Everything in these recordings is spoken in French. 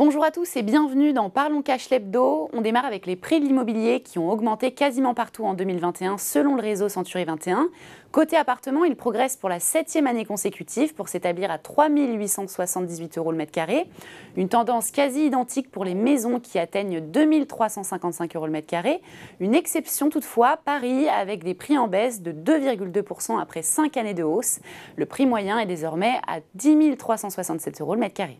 Bonjour à tous et bienvenue dans Parlons Cash L'Ebdo. On démarre avec les prix de l'immobilier qui ont augmenté quasiment partout en 2021 selon le réseau Century 21. Côté appartement, il progresse pour la septième année consécutive pour s'établir à 3878 euros le mètre carré. Une tendance quasi identique pour les maisons qui atteignent 2355 euros le mètre carré. Une exception toutefois, Paris avec des prix en baisse de 2,2% après 5 années de hausse. Le prix moyen est désormais à 10 367 euros le mètre carré.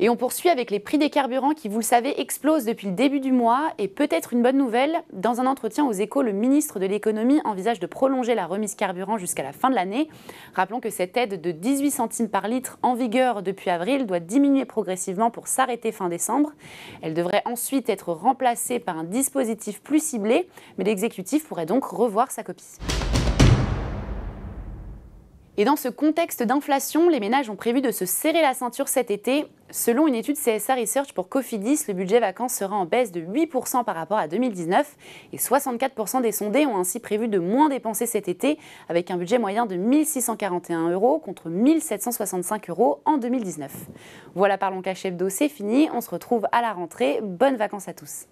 Et on poursuit avec les prix des carburants qui, vous le savez, explosent depuis le début du mois. Et peut-être une bonne nouvelle, dans un entretien aux échos, le ministre de l'économie envisage de prolonger la remise carburant jusqu'à la fin de l'année. Rappelons que cette aide de 18 centimes par litre en vigueur depuis avril doit diminuer progressivement pour s'arrêter fin décembre. Elle devrait ensuite être remplacée par un dispositif plus ciblé, mais l'exécutif pourrait donc revoir sa copie. Et dans ce contexte d'inflation, les ménages ont prévu de se serrer la ceinture cet été. Selon une étude CSA Research pour Cofidis, le budget vacances sera en baisse de 8% par rapport à 2019 et 64% des sondés ont ainsi prévu de moins dépenser cet été avec un budget moyen de 1641 euros contre 1765 euros en 2019. Voilà, parlons cash hebdo, c'est fini. On se retrouve à la rentrée. Bonnes vacances à tous.